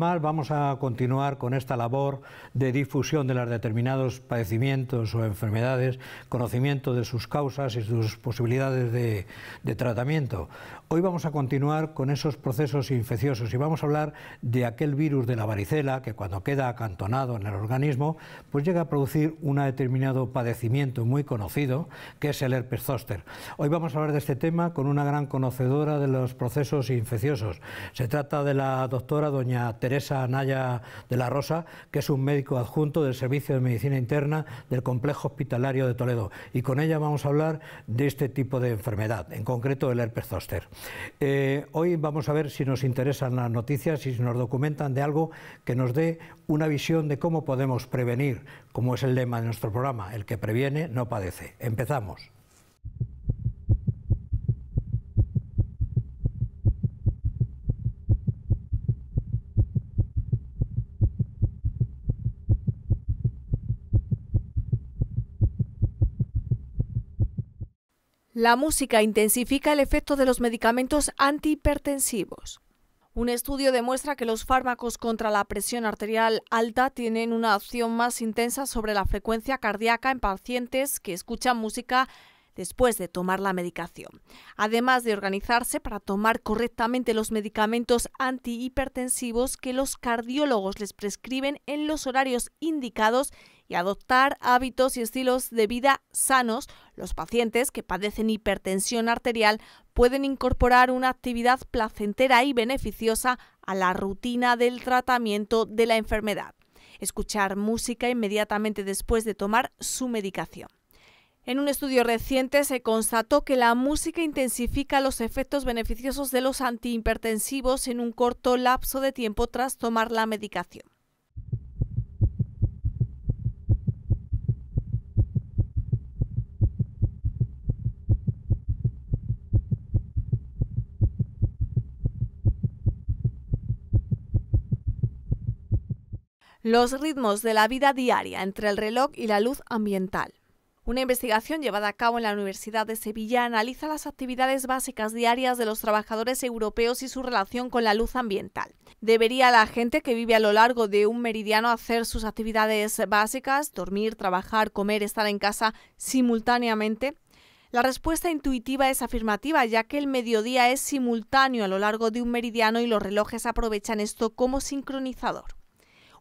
Además, vamos a continuar con esta labor de difusión de los determinados padecimientos o enfermedades, conocimiento de sus causas y sus posibilidades de, de tratamiento. Hoy vamos a continuar con esos procesos infecciosos y vamos a hablar de aquel virus de la varicela que cuando queda acantonado en el organismo, pues llega a producir un determinado padecimiento muy conocido, que es el herpes zóster. Hoy vamos a hablar de este tema con una gran conocedora de los procesos infecciosos. Se trata de la doctora doña Teresa Anaya de la Rosa, que es un médico adjunto del Servicio de Medicina Interna del Complejo Hospitalario de Toledo. Y con ella vamos a hablar de este tipo de enfermedad, en concreto el herpes zóster. Eh, hoy vamos a ver si nos interesan las noticias y si nos documentan de algo que nos dé una visión de cómo podemos prevenir, como es el lema de nuestro programa, el que previene no padece. Empezamos. La música intensifica el efecto de los medicamentos antihipertensivos. Un estudio demuestra que los fármacos contra la presión arterial alta tienen una acción más intensa sobre la frecuencia cardíaca en pacientes que escuchan música después de tomar la medicación. Además de organizarse para tomar correctamente los medicamentos antihipertensivos que los cardiólogos les prescriben en los horarios indicados y adoptar hábitos y estilos de vida sanos, los pacientes que padecen hipertensión arterial pueden incorporar una actividad placentera y beneficiosa a la rutina del tratamiento de la enfermedad. Escuchar música inmediatamente después de tomar su medicación. En un estudio reciente se constató que la música intensifica los efectos beneficiosos de los antihipertensivos en un corto lapso de tiempo tras tomar la medicación. Los ritmos de la vida diaria entre el reloj y la luz ambiental. Una investigación llevada a cabo en la Universidad de Sevilla analiza las actividades básicas diarias de los trabajadores europeos y su relación con la luz ambiental. ¿Debería la gente que vive a lo largo de un meridiano hacer sus actividades básicas, dormir, trabajar, comer, estar en casa simultáneamente? La respuesta intuitiva es afirmativa, ya que el mediodía es simultáneo a lo largo de un meridiano y los relojes aprovechan esto como sincronizador.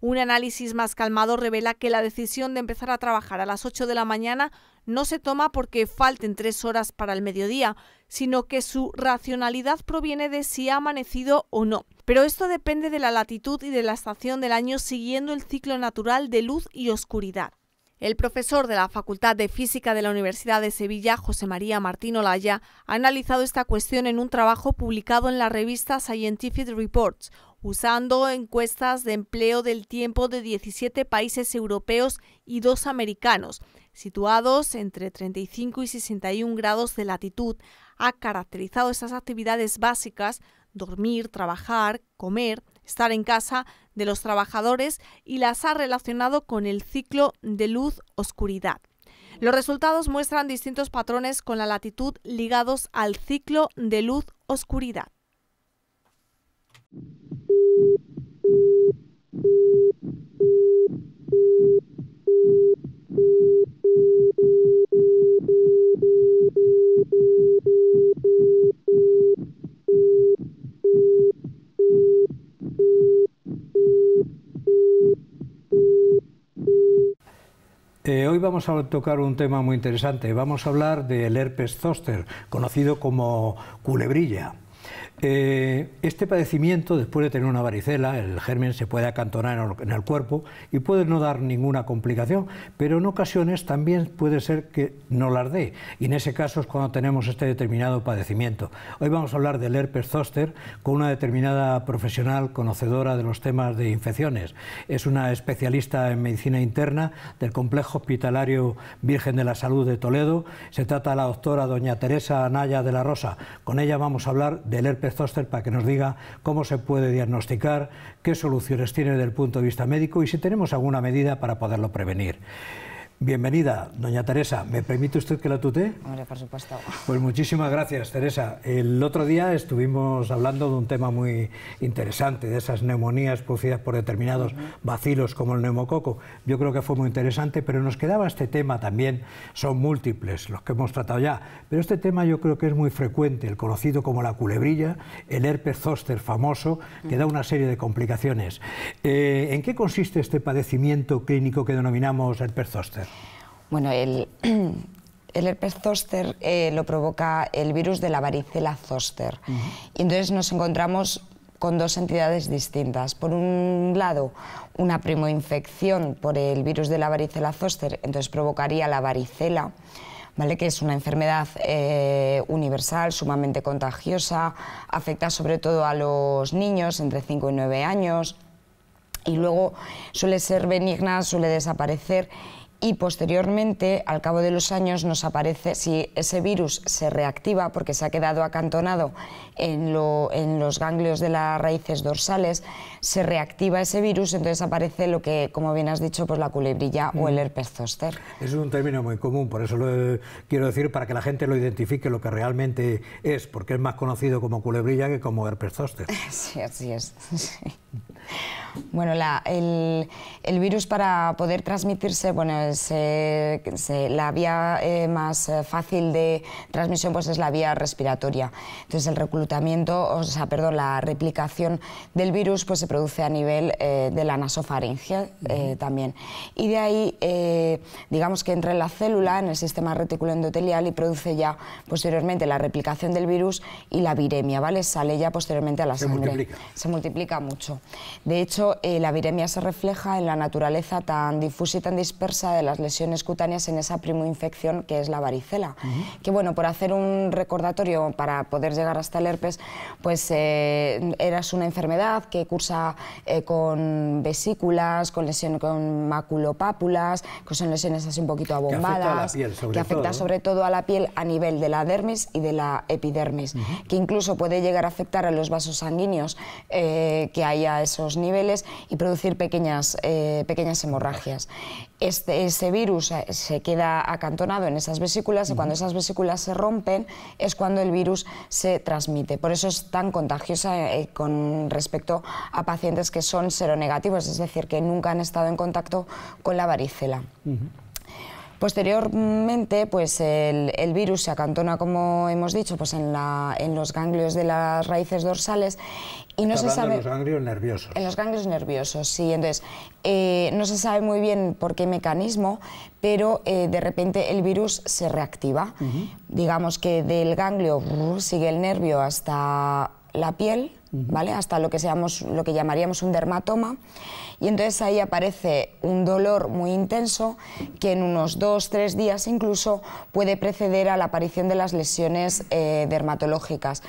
Un análisis más calmado revela que la decisión de empezar a trabajar a las 8 de la mañana no se toma porque falten tres horas para el mediodía, sino que su racionalidad proviene de si ha amanecido o no. Pero esto depende de la latitud y de la estación del año siguiendo el ciclo natural de luz y oscuridad. El profesor de la Facultad de Física de la Universidad de Sevilla, José María Martín Olaya, ha analizado esta cuestión en un trabajo publicado en la revista Scientific Reports, usando encuestas de empleo del tiempo de 17 países europeos y dos americanos, situados entre 35 y 61 grados de latitud, ha caracterizado estas actividades básicas, dormir, trabajar, comer, estar en casa de los trabajadores y las ha relacionado con el ciclo de luz-oscuridad. Los resultados muestran distintos patrones con la latitud ligados al ciclo de luz-oscuridad. Eh, hoy vamos a tocar un tema muy interesante. Vamos a hablar del herpes zoster, conocido como culebrilla. Eh, este padecimiento, después de tener una varicela, el germen se puede acantonar en el cuerpo y puede no dar ninguna complicación, pero en ocasiones también puede ser que no las dé. Y en ese caso es cuando tenemos este determinado padecimiento. Hoy vamos a hablar del herpes zoster con una determinada profesional conocedora de los temas de infecciones. Es una especialista en medicina interna del Complejo Hospitalario Virgen de la Salud de Toledo. Se trata de la doctora doña Teresa Anaya de la Rosa. Con ella vamos a hablar del herpes para que nos diga cómo se puede diagnosticar, qué soluciones tiene desde el punto de vista médico y si tenemos alguna medida para poderlo prevenir. Bienvenida, doña Teresa. ¿Me permite usted que la tutee? Hombre, por supuesto. Pues muchísimas gracias, Teresa. El otro día estuvimos hablando de un tema muy interesante, de esas neumonías producidas por determinados vacilos como el neumococo. Yo creo que fue muy interesante, pero nos quedaba este tema también. Son múltiples los que hemos tratado ya, pero este tema yo creo que es muy frecuente, el conocido como la culebrilla, el herpes zóster famoso, que da una serie de complicaciones. Eh, ¿En qué consiste este padecimiento clínico que denominamos herpes zóster? Bueno, el, herpes zóster eh, lo provoca el virus de la varicela zóster. Y entonces nos encontramos con dos entidades distintas. Por un lado, una primoinfección por el virus de la varicela zóster, entonces provocaría la varicela, ¿vale? que es una enfermedad eh, universal, sumamente contagiosa, afecta sobre todo a los niños entre 5 y 9 años y luego suele ser benigna, suele desaparecer y posteriormente, al cabo de los años, nos aparece si ese virus se reactiva porque se ha quedado acantonado en, en, los ganglios de las raíces dorsales, se reactiva ese virus, entonces aparece lo que, como bien has dicho, pues la culebrilla o el mm. herpes zóster. Es un término muy común, por eso lo quiero decir para que la gente lo identifique lo que realmente es, porque es más conocido como culebrilla que como herpes zóster. sí, así es. Bueno, el, el virus para poder transmitirse, bueno, pues, eh, la vía eh, más eh, fácil de transmisión pues es la vía respiratoria. Entonces el reclutamiento, o sea, perdón, la replicación del virus pues se produce a nivel de la nasofaringe también. Y de ahí, digamos que entra en la célula, en el sistema retículo endotelial y produce ya posteriormente la replicación del virus y la viremia, ¿vale? Sale ya posteriormente a la se Se multiplica mucho. De hecho, la viremia se refleja en la naturaleza tan difusa y tan dispersa de las lesiones cutáneas en esa primoinfección que es la varicela. Que bueno, por hacer un recordatorio para poder llegar hasta el herpes, pues eh, eras una enfermedad que cursa eh, con vesículas, con lesiones con maculopápulas, que son lesiones así un poquito abombadas, que afecta, sobre, todo, a la piel a nivel de la dermis y de la epidermis, que incluso puede llegar a afectar a los vasos sanguíneos eh, que hay a esos niveles y producir pequeñas, eh, pequeñas hemorragias. Este, ese virus se queda acantonado en esas vesículas y cuando esas vesículas se rompen es cuando el virus se transmite. Por eso es tan contagiosa eh, eh, con respecto a pacientes que son seronegativos, es decir, que nunca han estado en contacto con la varicela. Posteriormente, pues el, virus se acantona, como hemos dicho, pues en, en los ganglios de las raíces dorsales se sabe... En los ganglios nerviosos. En los ganglios nerviosos, sí. Entonces, eh, no se sabe muy bien por qué mecanismo, pero eh, de repente el virus se reactiva. Digamos que del ganglio sigue el nervio hasta la piel, ¿vale? Hasta lo que, seamos, lo que llamaríamos un dermatoma. Y entonces ahí aparece un dolor muy intenso que en unos dos, tres días incluso puede preceder a la aparición de las lesiones eh, dermatológicas.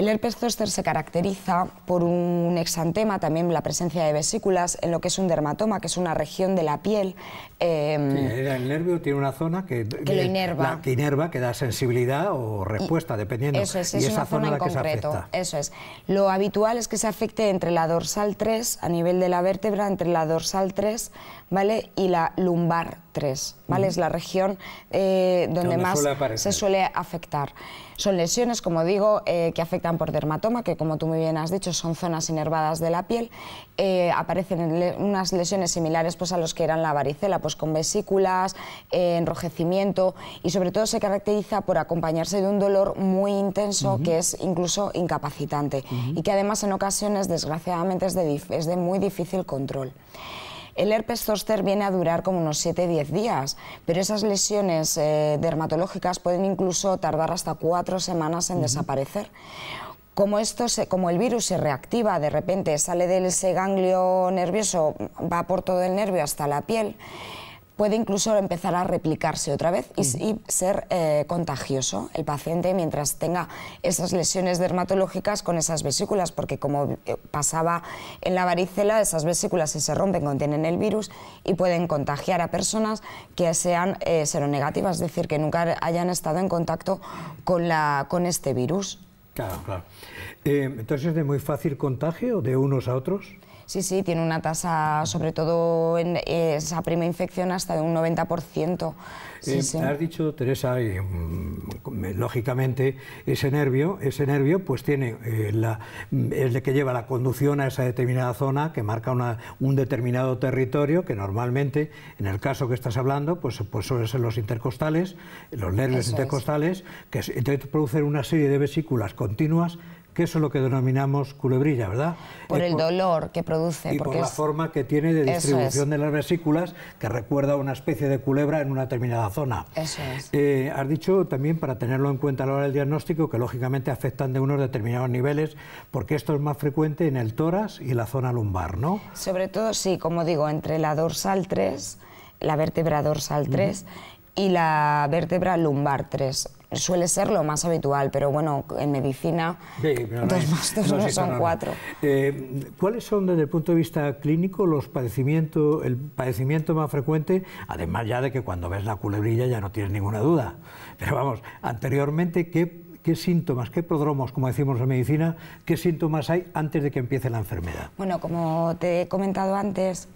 El herpes zóster se caracteriza por un exantema, también la presencia de vesículas, en lo que es un dermatoma, que es una región de la piel. Em, el nervio tiene una zona que, lo eh, inerva. que inerva, que da sensibilidad o respuesta, dependiendo. Eso es, esa zona, en concreto. Eso es. Lo habitual es que se afecte entre la dorsal 3, a nivel de la vértebra, entre la dorsal 3 ¿vale? y la lumbar 3. ¿vale? Es la región eh, donde, más se suele afectar. Son lesiones, como digo, eh, que afectan por dermatoma, que como tú muy bien has dicho, son zonas inervadas de la piel. Eh, aparecen unas lesiones similares pues, a los que eran la varicela, pues con vesículas, eh, enrojecimiento y sobre todo se caracteriza por acompañarse de un dolor muy intenso que es incluso incapacitante y que además en ocasiones desgraciadamente es de muy difícil control. El herpes zoster viene a durar como unos 7-10 días, pero esas lesiones eh, dermatológicas pueden incluso tardar hasta 4 semanas en desaparecer como, esto como el virus se reactiva de repente, sale del ese ganglio nervioso, va por todo el nervio hasta la piel, puede incluso empezar a replicarse otra vez y, ser eh, contagioso el paciente mientras tenga esas lesiones dermatológicas con esas vesículas, porque como eh, pasaba en la varicela, esas vesículas si se rompen contienen el virus y pueden contagiar a personas que sean eh, seronegativas, es decir, que nunca hayan estado en contacto con, la, con este virus. Claro, claro. entonces, ¿es de muy fácil contagio de unos a otros? Sí, sí, tiene una tasa, sobre todo en eh, esa prima infección, hasta de un 90%. Eh, sí, Has dicho, Teresa, mm, lógicamente, ese nervio, ese nervio pues tiene, eh, la, mm, es el que lleva la conducción a esa determinada zona, que marca una, un determinado territorio, que normalmente, en el caso que estás hablando, pues, pues suelen ser los intercostales, los nervios intercostales, que entonces producen una serie de vesículas continuas que eso es lo que denominamos culebrilla, ¿verdad? Por el dolor que produce. Y por la forma que tiene de distribución de las vesículas, que recuerda a una especie de culebra en una determinada zona. Eso es. Eh, has dicho también, para tenerlo en cuenta a la hora del diagnóstico, que lógicamente afectan de unos determinados niveles, porque esto es más frecuente en el tórax y la zona lumbar, ¿no? Sobre todo, sí, como digo, entre la dorsal 3, la vértebra dorsal 3 y la vértebra lumbar 3 suele ser lo más habitual, pero bueno, en medicina dos más no, son cuatro. Eh, ¿Cuáles son desde el punto de vista clínico los padecimientos, el padecimiento más frecuente, además ya de que cuando ves la culebrilla ya no tienes ninguna duda, pero vamos, anteriormente, ¿qué, qué síntomas, qué prodromos, como decimos en medicina, qué síntomas hay antes de que empiece la enfermedad? Bueno, como te he comentado antes,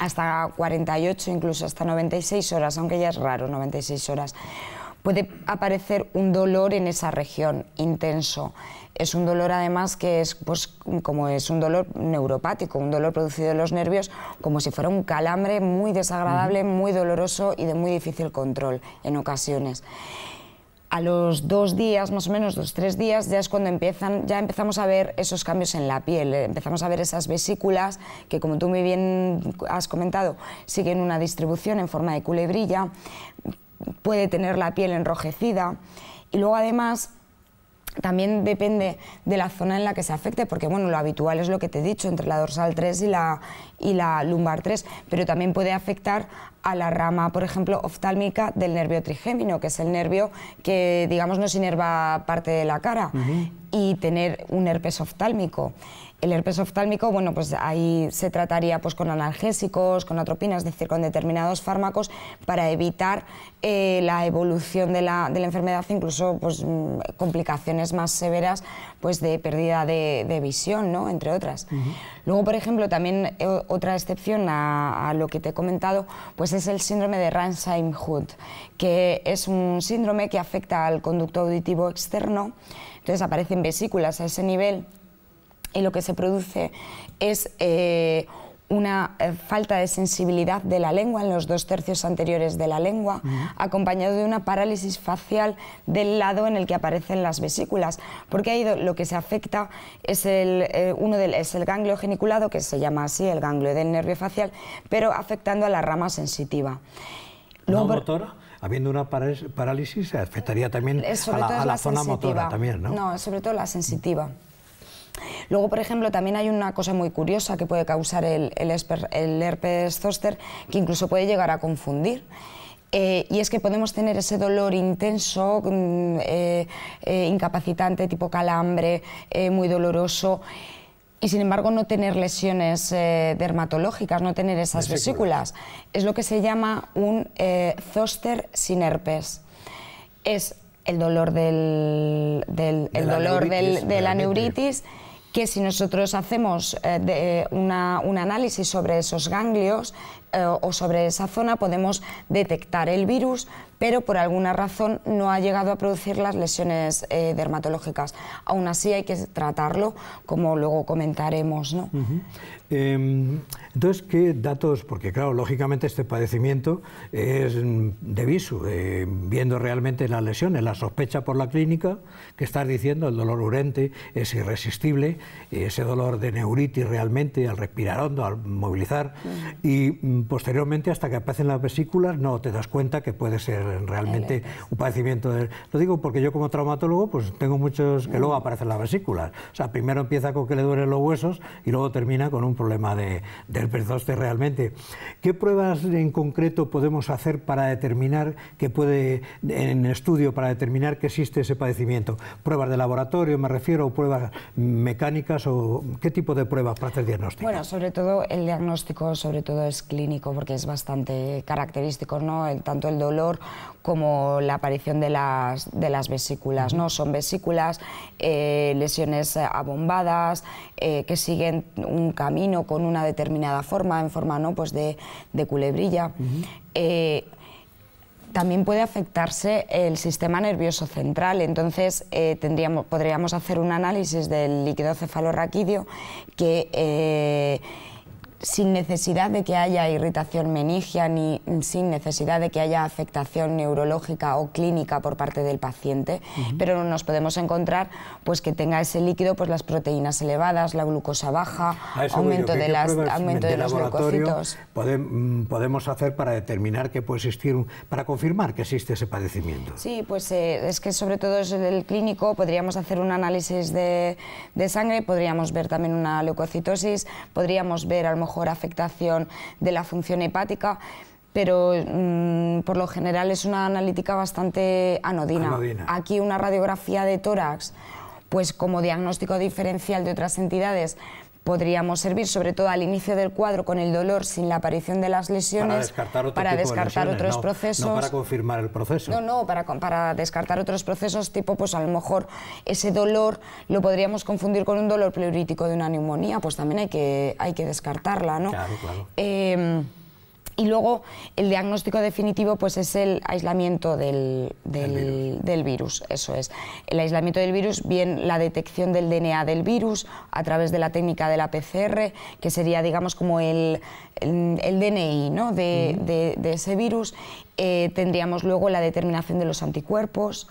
hasta 48, incluso hasta 96 horas, aunque ya es raro 96 horas puede aparecer un dolor en esa región intenso. Es un dolor además que es pues, como es un dolor neuropático, un dolor producido en los nervios, como si fuera un calambre muy desagradable, muy doloroso y de muy difícil control en ocasiones a los dos días, más o menos dos tres días, ya es cuando empiezan, ya empezamos a ver esos cambios en la piel, eh, empezamos a ver esas vesículas que, como tú muy bien has comentado, siguen una distribución en forma de culebrilla, puede tener la piel enrojecida. Y luego además también depende de la zona en la que se afecte, porque bueno, lo habitual es lo que te he dicho, entre la dorsal 3 y la, y la lumbar 3, pero también puede afectar a la rama, por ejemplo, oftálmica del nervio trigémino, que es el nervio que, digamos, nos inerva parte de la cara, y tener un herpes oftálmico. El herpes oftálmico, bueno, pues ahí se trataría pues, con analgésicos, con atropinas, es decir, con determinados fármacos para evitar eh, la evolución de la, enfermedad, incluso pues, mm, complicaciones más severas pues, de pérdida de, visión, ¿no? entre otras. Luego, por ejemplo, también eh, otra excepción a, lo que te he comentado, pues es el síndrome de Ransheim-Hood, que es un síndrome que afecta al conducto auditivo externo, entonces aparecen vesículas a ese nivel y lo que se produce es eh, una eh, falta de sensibilidad de la lengua en los dos tercios anteriores de la lengua, acompañado de una parálisis facial del lado en el que aparecen las vesículas, porque ahí lo que se afecta es el, eh, uno es el ganglio geniculado, que se llama así, el ganglio del nervio facial, pero afectando a la rama sensitiva. ¿No Habiendo una parálisis, afectaría también eh, a la, zona motora también, ¿no? No, sobre todo la sensitiva. Luego, por ejemplo, también hay una cosa muy curiosa que puede causar el, herpes zóster, que incluso puede llegar a confundir. Eh, y es que podemos tener ese dolor intenso, mm, eh, eh, incapacitante, tipo calambre, muy doloroso, y sin embargo no tener lesiones dermatológicas, no tener esas vesículas. Es lo que se llama un zóster sin herpes. Es el dolor del, dolor de la neuritis, que si nosotros hacemos eh, de, eh, una, un análisis sobre esos ganglios eh, o sobre esa zona podemos detectar el virus, pero por alguna razón no ha llegado a producir las lesiones dermatológicas. Aún así hay que tratarlo, como luego comentaremos. ¿no? Em, entonces, ¿qué datos? Porque claro, lógicamente este padecimiento es de viso, eh, viendo realmente las lesiones, la sospecha por la clínica, que estás diciendo, el dolor urente es irresistible, ese dolor de neuritis realmente al respirar hondo, al movilizar, y mm, posteriormente hasta que aparecen las vesículas no te das cuenta que puede ser realmente un padecimiento. De... Lo digo porque yo como traumatólogo pues tengo muchos que luego mm. aparecen las vesículas. O sea, primero empieza con que le duelen los huesos y luego termina con un problema de, del zoster realmente. ¿Qué pruebas en concreto podemos hacer para determinar que puede, en estudio, para determinar que existe ese padecimiento? ¿Pruebas de laboratorio, me refiero, o pruebas mecánicas, o qué tipo de pruebas para hacer diagnóstico? Bueno, sobre todo el diagnóstico, sobre todo es clínico, porque es bastante característico, ¿no? tanto el dolor como la aparición de las, de las vesículas, ¿no? Son vesículas, eh, lesiones abombadas, eh, que siguen un camino con una determinada forma, en forma ¿no? pues de, culebrilla, eh, también puede afectarse el sistema nervioso central. Entonces, eh, tendríamos, podríamos hacer un análisis del líquido cefalorraquídeo que eh, sin necesidad de que haya irritación meningia ni sin necesidad de que haya afectación neurológica o clínica por parte del paciente, pero nos podemos encontrar pues que tenga ese líquido pues las proteínas elevadas, la glucosa baja, aumento de, las, aumento de, los leucocitos. Mm, podemos hacer para determinar que puede existir para confirmar que existe ese padecimiento. Sí, pues eh, es que sobre todo es el clínico podríamos hacer un análisis de, de sangre, podríamos ver también una leucocitosis, podríamos ver a lo mejor mejor afectación de la función hepática, pero mm, por lo general es una analítica bastante anodina. Aquí una radiografía de tórax, pues como diagnóstico diferencial de otras entidades, podríamos servir, sobre todo al inicio del cuadro con el dolor sin la aparición de las lesiones. Para descartar, otros procesos. No para confirmar el proceso. No, no, para, para descartar otros procesos tipo, pues a lo mejor ese dolor lo podríamos confundir con un dolor pleurítico de una neumonía, pues también hay que, hay que descartarla, ¿no? Claro, claro. Em, y luego el diagnóstico definitivo pues es el aislamiento del, del, virus. eso es. El aislamiento del virus, bien la detección del DNA del virus a través de la técnica de la PCR, que sería digamos como el, DNI ¿no? de, de, ese virus, eh, tendríamos luego la determinación de los anticuerpos,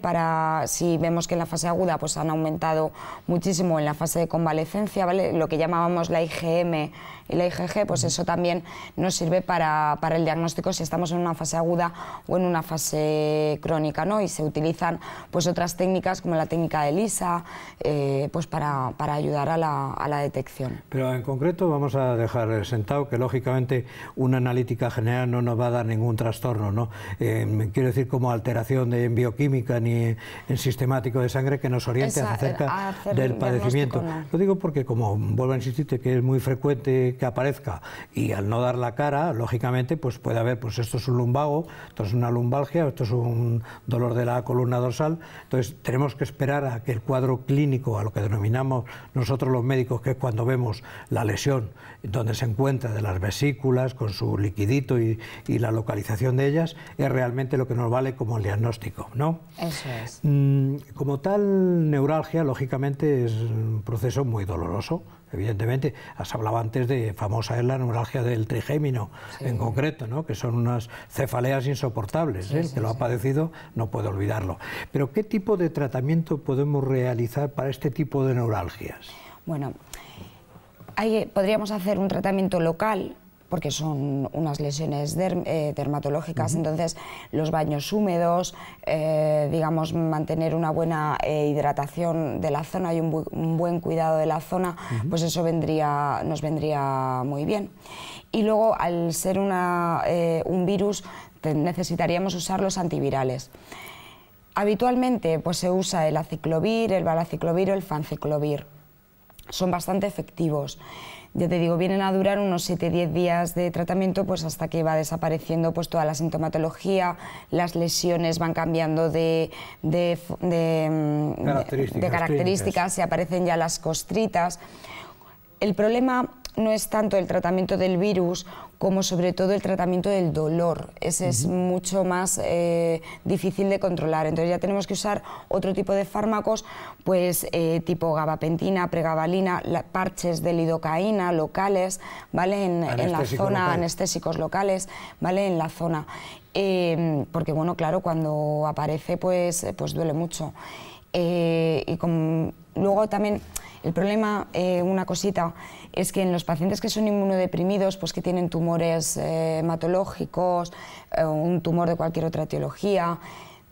para si vemos que en la fase aguda pues han aumentado muchísimo en la fase de convalecencia, ¿vale? Lo que llamábamos la IgM y la IgG, pues eso también nos sirve para, el diagnóstico si estamos en una fase aguda o en una fase crónica, Y se utilizan pues otras técnicas como la técnica de lisa eh, pues para, ayudar a la, detección. Pero en concreto vamos a dejar sentado que lógicamente una analítica general no nos va a dar ningún trastorno, eh, quiero decir como alteración de bioquímica ni en sistemático de sangre que nos oriente acerca eh, del padecimiento. Lo digo porque, como vuelvo a insistir, que es muy frecuente que aparezca y al no dar la cara, lógicamente, pues puede haber, pues esto es un lumbago, esto es una lumbalgia, esto es un dolor de la columna dorsal. Entonces, tenemos que esperar a que el cuadro clínico, a lo que denominamos nosotros los médicos, que es cuando vemos la lesión donde se encuentra de las vesículas, con su liquidito y, la localización de ellas, es realmente lo que nos vale como el diagnóstico, ¿no? Eso es. Mm, como tal, neuralgia, lógicamente, es un proceso muy doloroso, evidentemente. Has hablado antes de famosa es la neuralgia del trigémino, en concreto, ¿no? que son unas cefaleas insoportables. ¿eh? que lo ha padecido no puede olvidarlo. Pero, ¿qué tipo de tratamiento podemos realizar para este tipo de neuralgias? Bueno, hay, eh, podríamos hacer un tratamiento local porque son unas lesiones eh, dermatológicas, entonces los baños húmedos, eh, digamos, mantener una buena eh, hidratación de la zona y un, buen cuidado de la zona, pues eso nos vendría muy bien. Y luego, al ser un virus, necesitaríamos usar los antivirales. Habitualmente pues, se usa el aciclovir, el valaciclovir o el fanciclovir. Son bastante efectivos ya te digo, vienen a durar unos 7-10 días de tratamiento, pues hasta que va desapareciendo pues toda la sintomatología, las lesiones van cambiando de, características, mm, de características, se aparecen ya las costritas. El problema no es tanto el tratamiento del virus como sobre todo el tratamiento del dolor. Ese es mucho más eh, difícil de controlar. Entonces ya tenemos que usar otro tipo de fármacos, pues eh, tipo gabapentina, pregabalina, parches de lidocaína locales, ¿vale? En, la zona, anestésicos locales, ¿vale? En la zona. Em, porque bueno, claro, cuando aparece pues, pues duele mucho. Eh, y luego también el problema, eh, una cosita, es que en los pacientes que son inmunodeprimidos, pues que tienen tumores eh, hematológicos, eh, un tumor de cualquier otra etiología,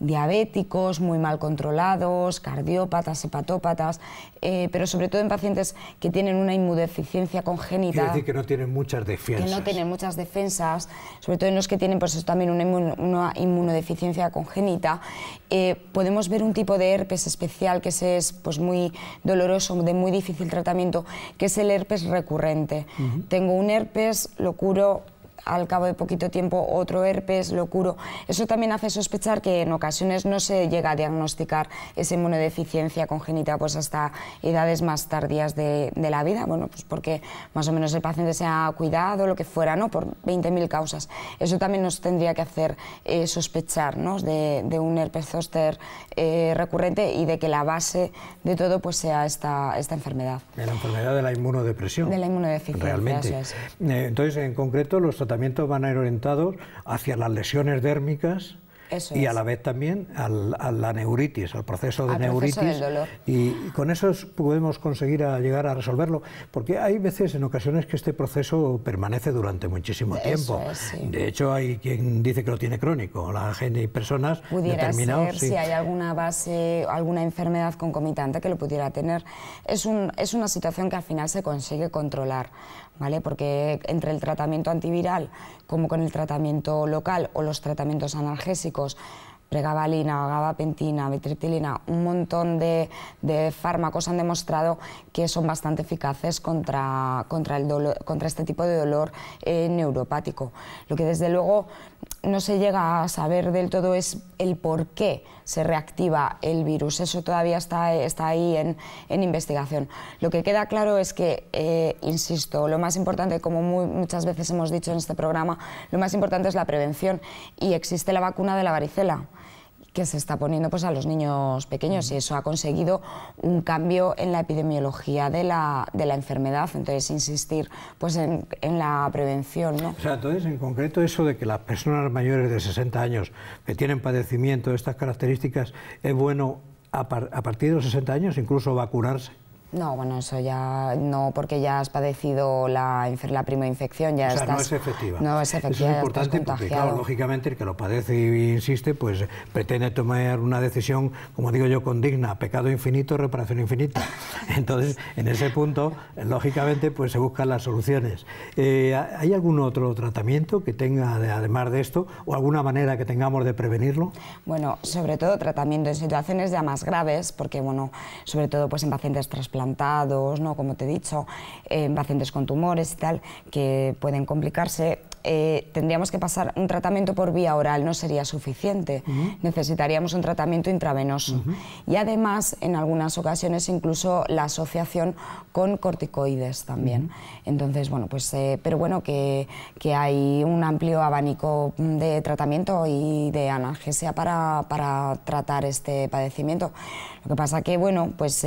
diabéticos, muy mal controlados, cardiópatas, hepatópatas, eh, pero sobre todo en pacientes que tienen una inmunodeficiencia congénita. Quiere decir que no tienen muchas defensas. Que no tienen muchas defensas, sobre todo en los que tienen pues, también una, inmunodeficiencia congénita. Eh, podemos ver un tipo de herpes especial que es pues, muy doloroso, de muy difícil tratamiento, que es el herpes recurrente. Tengo un herpes, lo curo al cabo de poquito tiempo otro herpes, lo curo. Eso también hace sospechar que en ocasiones no se llega a diagnosticar esa inmunodeficiencia congénita pues hasta edades más tardías de, la vida, bueno, pues porque más o menos el paciente se ha cuidado, lo que fuera, ¿no? Por 20.000 causas. Eso también nos tendría que hacer eh, sospechar de, un herpes zoster eh, recurrente y de que la base de todo pues sea esta, esta enfermedad. La enfermedad de la inmunodepresión. De la inmunodeficiencia. Realmente. Eh, entonces, en concreto, los tratamientos van a ir orientados hacia las lesiones dérmicas, y a la vez también al, a la neuritis, al proceso de neuritis. Y con eso podemos conseguir a llegar a resolverlo, porque hay veces, en ocasiones, que este proceso permanece durante muchísimo tiempo. De hecho, hay quien dice que lo tiene crónico, la gente y personas determinadas. Sí. si hay alguna base, alguna enfermedad concomitante que lo pudiera tener. Es, un, es una situación que al final se consigue controlar. Porque entre el tratamiento antiviral, como con el tratamiento local o los tratamientos analgésicos, pregabalina, gabapentina, vitriptilina, un montón de, fármacos han demostrado que son bastante eficaces contra, contra, este tipo de dolor eh, neuropático. Lo que desde luego no se llega a saber del todo es el por qué se reactiva el virus. Eso todavía está, ahí en, investigación. Lo que queda claro es que, eh, insisto, lo más importante, como muchas veces hemos dicho en este programa, lo más importante es la prevención y existe la vacuna de la varicela que se está poniendo pues, a los niños pequeños y mm. eso ha conseguido un cambio en la epidemiología de la, de la enfermedad. Entonces, insistir pues, en, la prevención. ¿no? O entonces, en concreto, eso de que las personas mayores de 60 años que tienen padecimiento de estas características, es bueno a, a partir de los 60 años incluso vacunarse. No, bueno, eso ya no, porque ya has padecido la, la infección, ya o no es efectiva. No es efectiva. es importante porque, lógicamente, el que lo padece y insiste, pues pretende tomar una decisión, como digo yo, con digna, pecado infinito, reparación infinita. Entonces, en ese punto, lógicamente, pues se buscan las soluciones. Eh, ¿Hay algún otro tratamiento que tenga, además de esto, o alguna manera que tengamos de prevenirlo? Bueno, sobre todo tratamiento en situaciones ya más graves, porque, bueno, sobre todo pues en pacientes transplantados, ¿no? como te he dicho, eh, en pacientes con tumores y tal, que pueden complicarse, eh, tendríamos que pasar un tratamiento por vía oral, no sería suficiente. Necesitaríamos un tratamiento intravenoso. Y además, en algunas ocasiones, incluso la asociación con corticoides también. Entonces, bueno, pues, eh, pero bueno, que, hay un amplio abanico de tratamiento y de analgesia para, tratar este padecimiento. Lo que pasa que, bueno, pues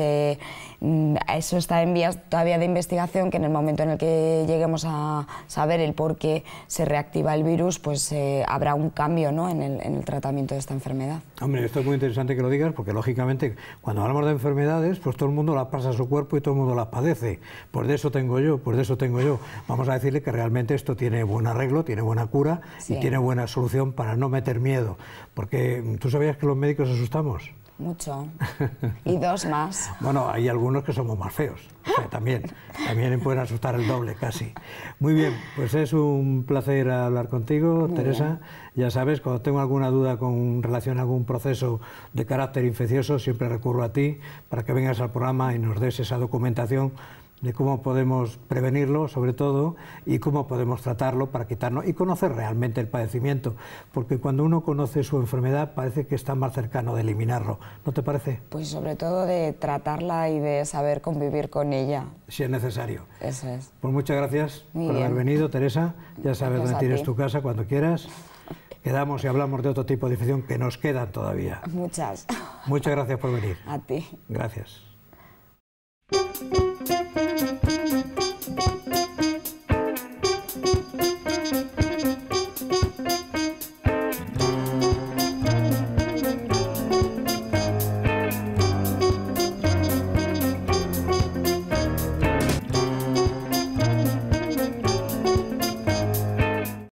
Mm, eso está en vías todavía de investigación, que en el momento en el que lleguemos a saber el por qué se reactiva el virus, pues eh, habrá un cambio ¿no? en, el, tratamiento de esta enfermedad. Hombre, esto es muy interesante que lo digas, porque lógicamente cuando hablamos de enfermedades, pues todo el mundo las pasa a su cuerpo y todo el mundo las padece. por pues eso tengo yo, por pues eso tengo yo. Vamos a decirle que realmente esto tiene buen arreglo, tiene buena cura y tiene buena solución para no meter miedo. Porque tú sabías que los médicos asustamos. Mucho. Y dos más. bueno, hay algunos que somos más feos. también. También pueden asustar el doble, casi. Muy bien, pues es un placer hablar contigo, Teresa. Ya sabes, cuando tengo alguna duda con relación a algún proceso de carácter infeccioso, siempre recurro a ti para que vengas al programa y nos des esa documentación de cómo podemos prevenirlo, sobre todo, y cómo podemos tratarlo para quitarnos y conocer realmente el padecimiento, porque cuando uno conoce su enfermedad parece que está más cercano de eliminarlo, ¿no te parece? Pues sobre todo de tratarla y de saber convivir con ella. Si es necesario. Eso es. Pues muchas gracias por haber venido, Teresa. Ya sabes tienes tu casa cuando quieras. Quedamos y hablamos de otro tipo de infección que nos quedan todavía. Muchas. Muchas gracias por venir. A ti. Gracias.